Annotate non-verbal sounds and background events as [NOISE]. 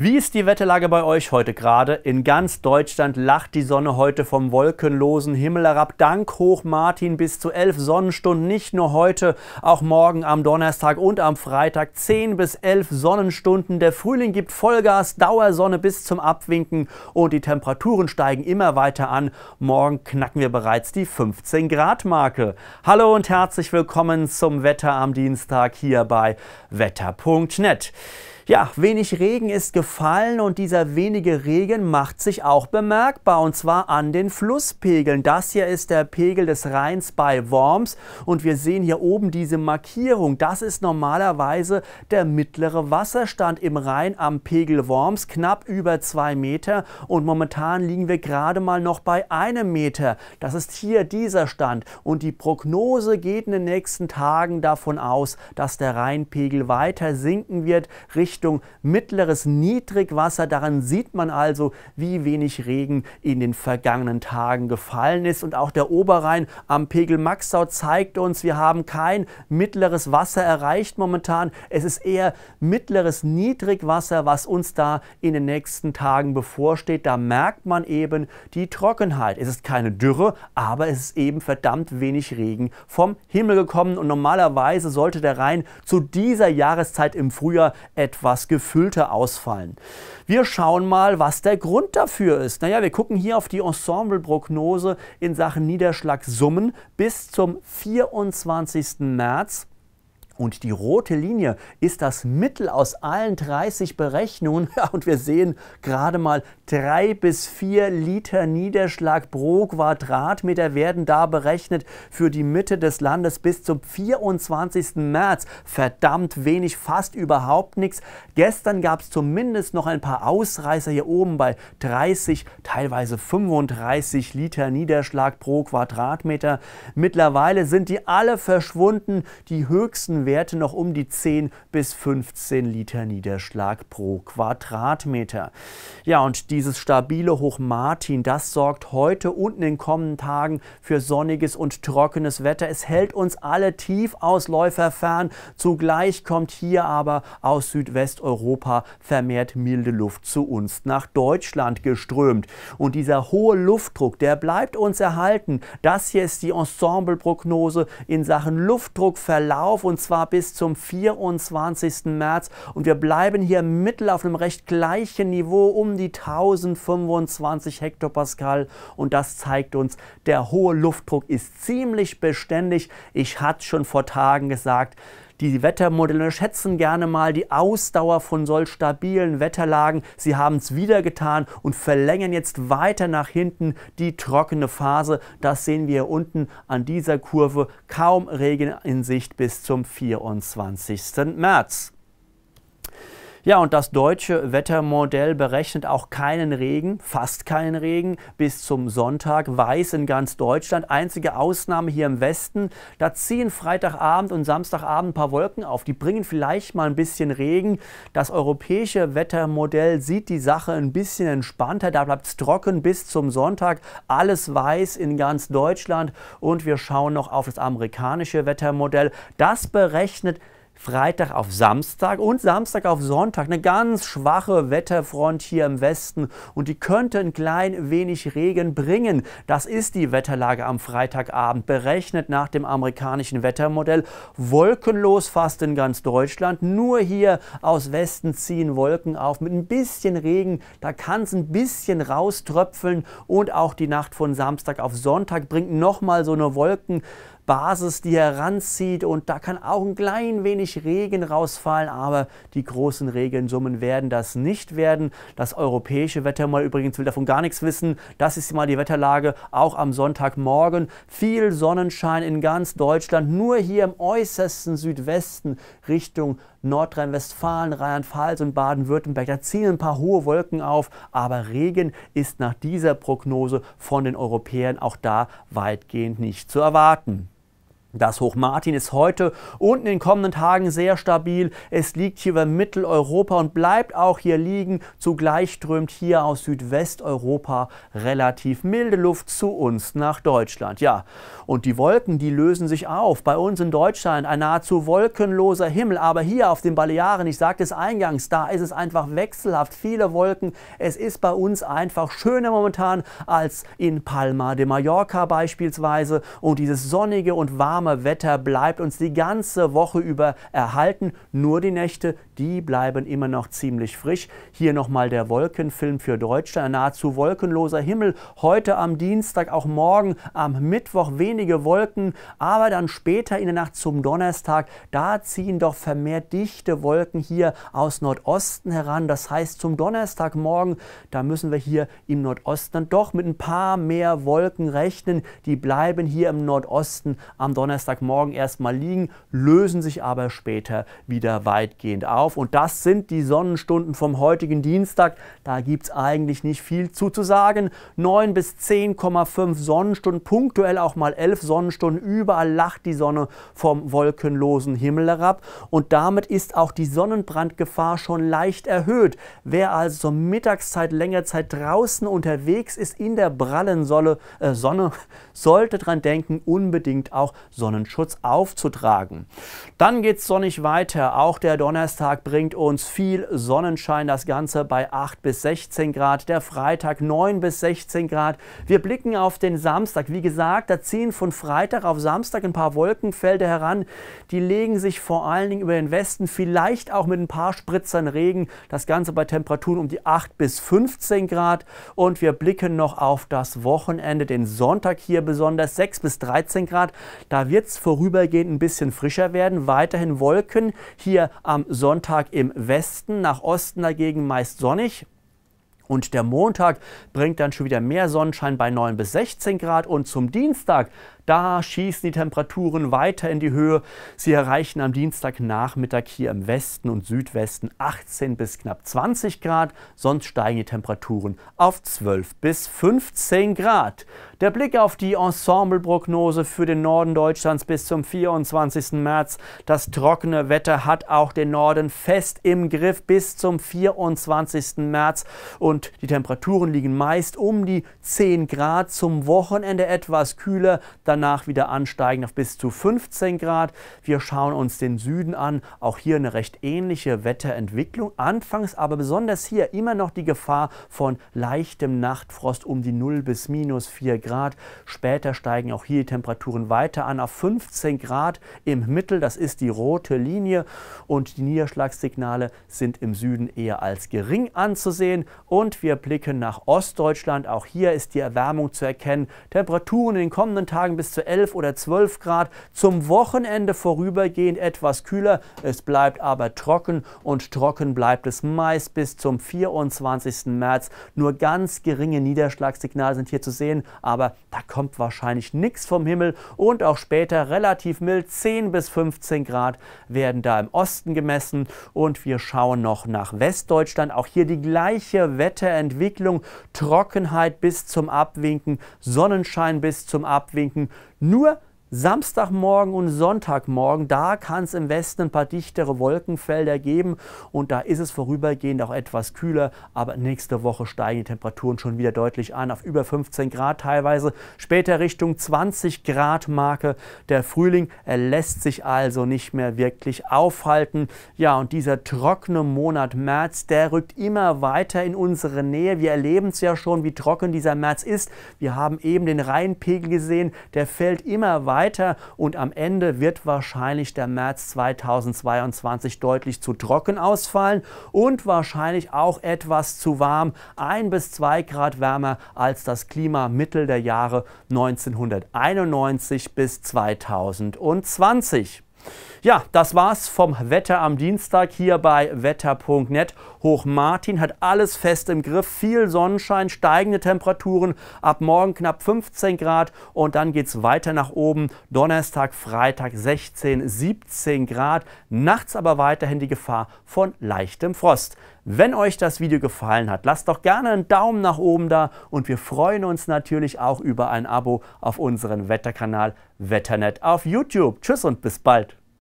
Wie ist die Wetterlage bei euch heute gerade? In ganz Deutschland lacht die Sonne heute vom wolkenlosen Himmel herab. Dank hoch Martin bis zu elf Sonnenstunden. Nicht nur heute, auch morgen am Donnerstag und am Freitag zehn bis elf Sonnenstunden. Der Frühling gibt Vollgas, Dauersonne bis zum Abwinken und die Temperaturen steigen immer weiter an. Morgen knacken wir bereits die 15 Grad Marke. Hallo und herzlich willkommen zum Wetter am Dienstag hier bei wetter.net. Ja, wenig Regen ist gefallen und dieser wenige Regen macht sich auch bemerkbar und zwar an den Flusspegeln. Das hier ist der Pegel des Rheins bei Worms und wir sehen hier oben diese Markierung. Das ist normalerweise der mittlere Wasserstand im Rhein am Pegel Worms, knapp über zwei Meter und momentan liegen wir gerade mal noch bei einem Meter. Das ist hier dieser Stand und die Prognose geht in den nächsten Tagen davon aus, dass der Rheinpegel weiter sinken wird. Richtung Richtung mittleres Niedrigwasser. Daran sieht man also, wie wenig Regen in den vergangenen Tagen gefallen ist. Und auch der Oberrhein am Pegel Maxau zeigt uns, wir haben kein mittleres Wasser erreicht momentan. Es ist eher mittleres Niedrigwasser, was uns da in den nächsten Tagen bevorsteht. Da merkt man eben die Trockenheit. Es ist keine Dürre, aber es ist eben verdammt wenig Regen vom Himmel gekommen. Und normalerweise sollte der Rhein zu dieser Jahreszeit im Frühjahr etwa etwas gefüllter ausfallen. Wir schauen mal, was der Grund dafür ist. Naja, wir gucken hier auf die Ensembleprognose in Sachen Niederschlagssummen bis zum 24. März. Und die rote Linie ist das Mittel aus allen 30 Berechnungen. [LAUGHS] Ja, und wir sehen gerade mal drei bis vier Liter Niederschlag pro Quadratmeter werden da berechnet für die Mitte des Landes bis zum 24. März. Verdammt wenig, fast überhaupt nichts. Gestern gab es zumindest noch ein paar Ausreißer hier oben bei 30, teilweise 35 Liter Niederschlag pro Quadratmeter. Mittlerweile sind die alle verschwunden. Die höchsten Werte noch um die 10 bis 15 Liter Niederschlag pro Quadratmeter. Ja, und dieses stabile Hoch Martin, das sorgt heute und in den kommenden Tagen für sonniges und trockenes Wetter. Es hält uns alle Tiefausläufer fern. Zugleich kommt hier aber aus Südwesteuropa vermehrt milde Luft zu uns nach Deutschland geströmt. Und dieser hohe Luftdruck, der bleibt uns erhalten. Das hier ist die Ensembleprognose in Sachen Luftdruckverlauf und zwar zwar bis zum 24. März und wir bleiben hier mittel auf einem recht gleichen Niveau um die 1025 Hektopascal und das zeigt uns, der hohe Luftdruck ist ziemlich beständig. Ich hatte schon vor Tagen gesagt, die Wettermodelle schätzen gerne mal die Ausdauer von solch stabilen Wetterlagen. Sie haben es wieder getan und verlängern jetzt weiter nach hinten die trockene Phase. Das sehen wir unten an dieser Kurve. Kaum Regen in Sicht bis zum 24. März. Ja, und das deutsche Wettermodell berechnet auch keinen Regen, fast keinen Regen bis zum Sonntag, weiß in ganz Deutschland. Einzige Ausnahme hier im Westen, da ziehen Freitagabend und Samstagabend ein paar Wolken auf, die bringen vielleicht mal ein bisschen Regen. Das europäische Wettermodell sieht die Sache ein bisschen entspannter, da bleibt es trocken bis zum Sonntag, alles weiß in ganz Deutschland und wir schauen noch auf das amerikanische Wettermodell. Das berechnet Freitag auf Samstag und Samstag auf Sonntag eine ganz schwache Wetterfront hier im Westen und die könnte ein klein wenig Regen bringen. Das ist die Wetterlage am Freitagabend, berechnet nach dem amerikanischen Wettermodell. Wolkenlos fast in ganz Deutschland, nur hier aus Westen ziehen Wolken auf mit ein bisschen Regen. Da kann es ein bisschen rauströpfeln und auch die Nacht von Samstag auf Sonntag bringt nochmal so eine Wolken. Basis, die heranzieht und da kann auch ein klein wenig Regen rausfallen, aber die großen Regensummen werden das nicht werden. Das europäische Wetter mal übrigens will davon gar nichts wissen. Das ist mal die Wetterlage auch am Sonntagmorgen. Viel Sonnenschein in ganz Deutschland, nur hier im äußersten Südwesten Richtung Nordrhein-Westfalen, Rheinland-Pfalz und Baden-Württemberg. Da ziehen ein paar hohe Wolken auf, aber Regen ist nach dieser Prognose von den Europäern auch da weitgehend nicht zu erwarten. Das Hoch Martin ist heute und in den kommenden Tagen sehr stabil. Es liegt hier über Mitteleuropa und bleibt auch hier liegen. Zugleich strömt hier aus Südwesteuropa relativ milde Luft zu uns nach Deutschland. Ja, und die Wolken, die lösen sich auf. Bei uns in Deutschland ein nahezu wolkenloser Himmel, aber hier auf den Balearen, ich sagte es eingangs, da ist es einfach wechselhaft. Viele Wolken. Es ist bei uns einfach schöner momentan als in Palma de Mallorca beispielsweise. Und dieses sonnige und warme warme Wetter bleibt uns die ganze Woche über erhalten. Nur die Nächte, die bleiben immer noch ziemlich frisch. Hier nochmal der Wolkenfilm für Deutschland. Ein nahezu wolkenloser Himmel. Heute am Dienstag, auch morgen am Mittwoch wenige Wolken. Aber dann später in der Nacht zum Donnerstag, da ziehen doch vermehrt dichte Wolken hier aus Nordosten heran. Das heißt, zum Donnerstagmorgen, da müssen wir hier im Nordosten dann doch mit ein paar mehr Wolken rechnen. Die bleiben hier im Nordosten am Donnerstag Donnerstagmorgen erstmal liegen, lösen sich aber später wieder weitgehend auf. Und das sind die Sonnenstunden vom heutigen Dienstag. Da gibt es eigentlich nicht viel zu, sagen. 9 bis 10,5 Sonnenstunden, punktuell auch mal 11 Sonnenstunden. Überall lacht die Sonne vom wolkenlosen Himmel herab. Und damit ist auch die Sonnenbrandgefahr schon leicht erhöht. Wer also zur Mittagszeit länger Zeit draußen unterwegs ist in der prallen Sonne, äh, Sonne sollte dran denken, unbedingt auch Sonnenschutz aufzutragen. Dann geht es sonnig weiter. Auch der Donnerstag bringt uns viel Sonnenschein. Das Ganze bei 8 bis 16 Grad. Der Freitag 9 bis 16 Grad. Wir blicken auf den Samstag. Wie gesagt, da ziehen von Freitag auf Samstag ein paar Wolkenfelder heran. Die legen sich vor allen Dingen über den Westen, vielleicht auch mit ein paar Spritzern Regen. Das Ganze bei Temperaturen um die 8 bis 15 Grad. Und wir blicken noch auf das Wochenende, den Sonntag hier besonders 6 bis 13 Grad. Da da wird es vorübergehend ein bisschen frischer werden. Weiterhin Wolken, hier am Sonntag im Westen, nach Osten dagegen meist sonnig. Und der Montag bringt dann schon wieder mehr Sonnenschein bei 9 bis 16 Grad. Und zum Dienstag da schießen die Temperaturen weiter in die Höhe. Sie erreichen am Dienstagnachmittag hier im Westen und Südwesten 18 bis knapp 20 Grad. Sonst steigen die Temperaturen auf 12 bis 15 Grad. Der Blick auf die Ensembleprognose für den Norden Deutschlands bis zum 24. März. Das trockene Wetter hat auch den Norden fest im Griff bis zum 24. März und die Temperaturen liegen meist um die 10 Grad. Zum Wochenende etwas kühler, dann danach wieder ansteigen auf bis zu 15 Grad. Wir schauen uns den Süden an. Auch hier eine recht ähnliche Wetterentwicklung. Anfangs aber besonders hier immer noch die Gefahr von leichtem Nachtfrost um die 0 bis minus 4 Grad. Später steigen auch hier die Temperaturen weiter an auf 15 Grad im Mittel. Das ist die rote Linie. Und die Niederschlagssignale sind im Süden eher als gering anzusehen. Und wir blicken nach Ostdeutschland. Auch hier ist die Erwärmung zu erkennen. Temperaturen in den kommenden Tagen bis bis zu 11 oder 12 Grad. Zum Wochenende vorübergehend etwas kühler. Es bleibt aber trocken und trocken bleibt es meist bis zum 24. März. Nur ganz geringe Niederschlagssignale sind hier zu sehen, aber da kommt wahrscheinlich nichts vom Himmel und auch später relativ mild. 10 bis 15 Grad werden da im Osten gemessen und wir schauen noch nach Westdeutschland. Auch hier die gleiche Wetterentwicklung. Trockenheit bis zum Abwinken, Sonnenschein bis zum Abwinken nur Samstagmorgen und Sonntagmorgen, da kann es im Westen ein paar dichtere Wolkenfelder geben und da ist es vorübergehend auch etwas kühler, aber nächste Woche steigen die Temperaturen schon wieder deutlich an auf über 15 Grad teilweise, später Richtung 20 Grad Marke. Der Frühling er lässt sich also nicht mehr wirklich aufhalten. Ja, und dieser trockene Monat März, der rückt immer weiter in unsere Nähe. Wir erleben es ja schon, wie trocken dieser März ist. Wir haben eben den Rheinpegel gesehen, der fällt immer weiter weiter und am Ende wird wahrscheinlich der März 2022 deutlich zu trocken ausfallen und wahrscheinlich auch etwas zu warm, ein bis zwei Grad wärmer als das Klima Mittel der Jahre 1991 bis 2020. Ja, das war's vom Wetter am Dienstag hier bei wetter.net. Hoch Martin hat alles fest im Griff. Viel Sonnenschein, steigende Temperaturen. Ab morgen knapp 15 Grad und dann geht's weiter nach oben. Donnerstag, Freitag 16, 17 Grad. Nachts aber weiterhin die Gefahr von leichtem Frost. Wenn euch das Video gefallen hat, lasst doch gerne einen Daumen nach oben da und wir freuen uns natürlich auch über ein Abo auf unseren Wetterkanal Wetternet auf YouTube. Tschüss und bis bald.